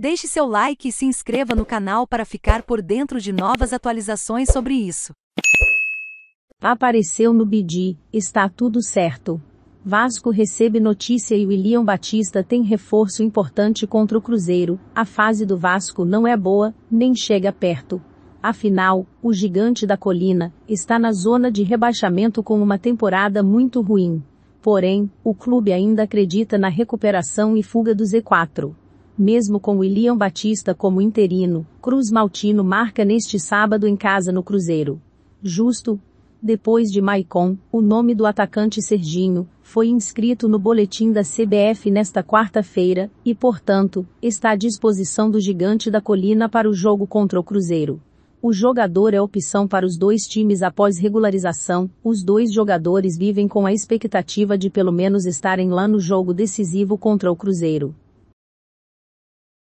Deixe seu like e se inscreva no canal para ficar por dentro de novas atualizações sobre isso. Apareceu no Bidi, está tudo certo. Vasco recebe notícia e William Batista tem reforço importante contra o Cruzeiro. A fase do Vasco não é boa, nem chega perto. Afinal, o gigante da colina está na zona de rebaixamento com uma temporada muito ruim. Porém, o clube ainda acredita na recuperação e fuga do Z4 mesmo com William Batista como interino, Cruz Maltino marca neste sábado em casa no Cruzeiro. Justo, depois de Maicon, o nome do atacante Serginho, foi inscrito no boletim da CBF nesta quarta-feira, e portanto, está à disposição do gigante da colina para o jogo contra o Cruzeiro. O jogador é opção para os dois times após regularização, os dois jogadores vivem com a expectativa de pelo menos estarem lá no jogo decisivo contra o Cruzeiro.